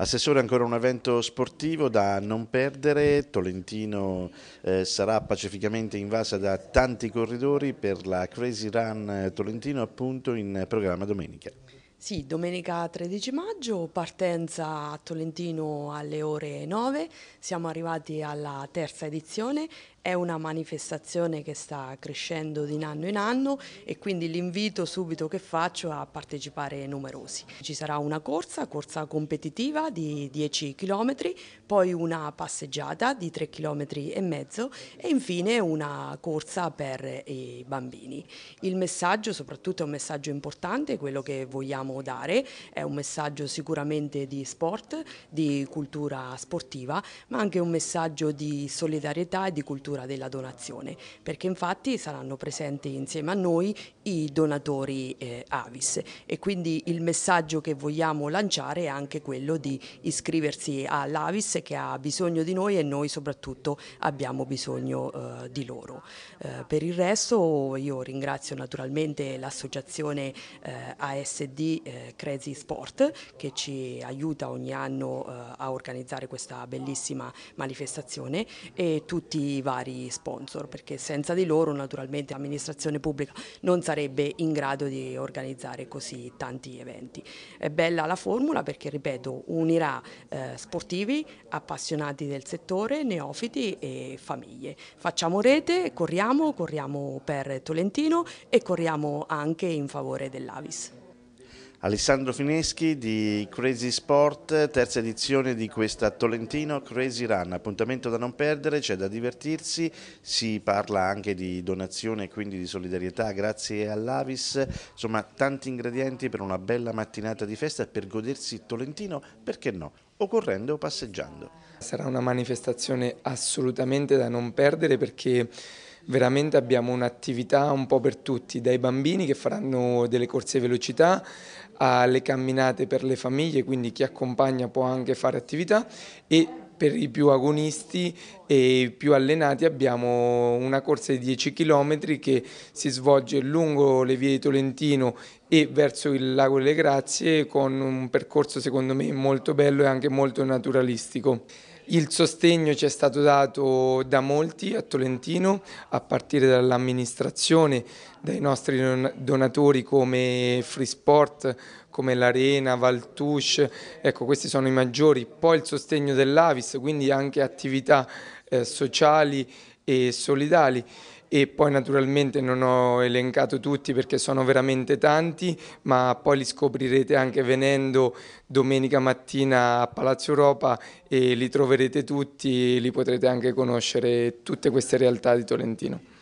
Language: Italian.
Assessore, ancora un evento sportivo da non perdere. Tolentino eh, sarà pacificamente invasa da tanti corridori per la Crazy Run eh, Tolentino appunto in programma domenica. Sì, domenica 13 maggio, partenza a Tolentino alle ore 9, siamo arrivati alla terza edizione è una manifestazione che sta crescendo di anno in anno e quindi l'invito subito che faccio a partecipare numerosi. Ci sarà una corsa, corsa competitiva di 10 km, poi una passeggiata di 3 km e mezzo e infine una corsa per i bambini. Il messaggio soprattutto è un messaggio importante, quello che vogliamo dare, è un messaggio sicuramente di sport, di cultura sportiva, ma anche un messaggio di solidarietà e di cultura cultura della donazione, perché infatti saranno presenti insieme a noi i donatori eh, Avis e quindi il messaggio che vogliamo lanciare è anche quello di iscriversi all'Avis che ha bisogno di noi e noi soprattutto abbiamo bisogno eh, di loro. Eh, per il resto io ringrazio naturalmente l'associazione eh, ASD eh, Crazy Sport che ci aiuta ogni anno eh, a organizzare questa bellissima manifestazione e tutti i vari vari sponsor, perché senza di loro naturalmente l'amministrazione pubblica non sarebbe in grado di organizzare così tanti eventi. È bella la formula perché, ripeto, unirà eh, sportivi, appassionati del settore, neofiti e famiglie. Facciamo rete, corriamo, corriamo per Tolentino e corriamo anche in favore dell'Avis. Alessandro Fineschi di Crazy Sport, terza edizione di questa Tolentino Crazy Run, appuntamento da non perdere, c'è da divertirsi, si parla anche di donazione e quindi di solidarietà grazie all'Avis, insomma tanti ingredienti per una bella mattinata di festa e per godersi Tolentino, perché no, o correndo o passeggiando. Sarà una manifestazione assolutamente da non perdere perché veramente abbiamo un'attività un po' per tutti, dai bambini che faranno delle corse velocità alle camminate per le famiglie, quindi chi accompagna può anche fare attività e per i più agonisti e i più allenati abbiamo una corsa di 10 km che si svolge lungo le vie di Tolentino e verso il Lago delle Grazie con un percorso secondo me molto bello e anche molto naturalistico. Il sostegno ci è stato dato da molti a Tolentino, a partire dall'amministrazione, dai nostri donatori come Free Sport, come l'Arena, Valtouche, ecco questi sono i maggiori. Poi il sostegno dell'Avis, quindi anche attività eh, sociali e solidali e poi naturalmente non ho elencato tutti perché sono veramente tanti, ma poi li scoprirete anche venendo domenica mattina a Palazzo Europa e li troverete tutti, li potrete anche conoscere tutte queste realtà di Tolentino.